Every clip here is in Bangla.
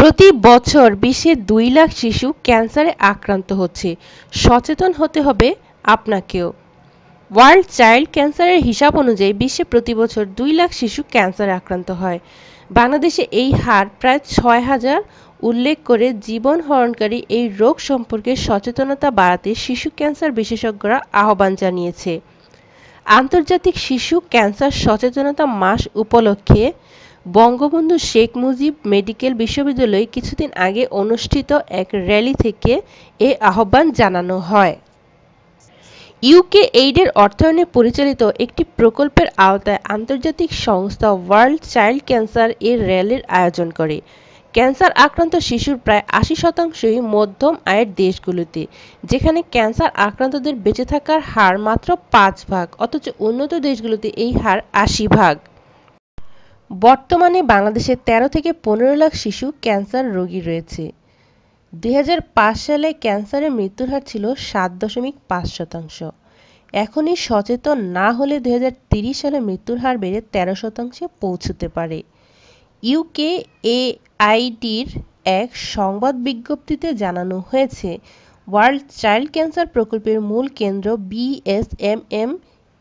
প্রতি বছর বিশ্বে দুই লাখ শিশু ক্যান্সারে আক্রান্ত হচ্ছে সচেতন হতে হবে আপনাকেও ওয়ার্ল্ড চাইল্ড ক্যান্সারের হিসাব অনুযায়ী বিশ্বে প্রতি বছর দুই লাখ শিশু ক্যান্সারে আক্রান্ত হয় বাংলাদেশে এই হার প্রায় ছয় হাজার উল্লেখ করে জীবন হরণকারী এই রোগ সম্পর্কে সচেতনতা বাড়াতে শিশু ক্যান্সার বিশেষজ্ঞরা আহ্বান জানিয়েছে আন্তর্জাতিক শিশু ক্যান্সার সচেতনতা মাস উপলক্ষে বঙ্গবন্ধু শেখ মুজিব মেডিকেল বিশ্ববিদ্যালয়ে কিছুদিন আগে অনুষ্ঠিত এক র্যালি থেকে এ আহ্বান জানানো হয় ইউকে এইডের অর্থায়নে পরিচালিত একটি প্রকল্পের আওতায় আন্তর্জাতিক সংস্থা ওয়ার্ল্ড চাইল্ড ক্যান্সার এর র্যালির আয়োজন করে ক্যান্সার আক্রান্ত শিশুর প্রায় আশি শতাংশই মধ্যম আয়ের দেশগুলোতে যেখানে ক্যান্সার আক্রান্তদের বেঁচে থাকার হার মাত্র পাঁচ ভাগ অথচ উন্নত দেশগুলোতে এই হার আশি ভাগ বর্তমানে বাংলাদেশে ১৩ থেকে পনেরো লাখ শিশু ক্যান্সার রোগী রয়েছে দুই সালে ক্যান্সারের মৃত্যুর হার ছিল সাত দশমিক পাঁচ শতাংশ এখনই সচেতন না হলে দুই সালে মৃত্যুর হার বেড়ে ১৩ শতাংশে পৌঁছতে পারে ইউকে আইটির এক সংবাদ বিজ্ঞপ্তিতে জানানো হয়েছে ওয়ার্ল্ড চাইল্ড ক্যান্সার প্রকল্পের মূল কেন্দ্র বিএসএমএম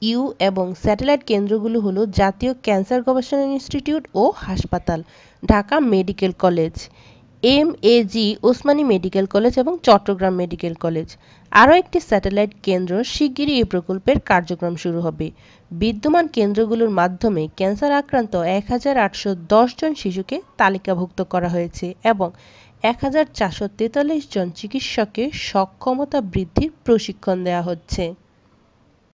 ইউ এবং স্যাটেলাইট কেন্দ্রগুলো হল জাতীয় ক্যান্সার গবেষণা ইনস্টিটিউট ও হাসপাতাল Dhaka medical college M A G Osmani medical college এবং চট্টগ্রাম মেডিকেল কলেজ আরও একটি স্যাটেলাইট কেন্দ্র শিগগিরই এই প্রকল্পের কার্যক্রম শুরু হবে বিদ্যমান কেন্দ্রগুলোর মাধ্যমে ক্যান্সার আক্রান্ত এক হাজার আটশো জন শিশুকে তালিকাভুক্ত করা হয়েছে এবং এক হাজার চারশো জন চিকিৎসককে সক্ষমতা বৃদ্ধির প্রশিক্ষণ দেওয়া হচ্ছে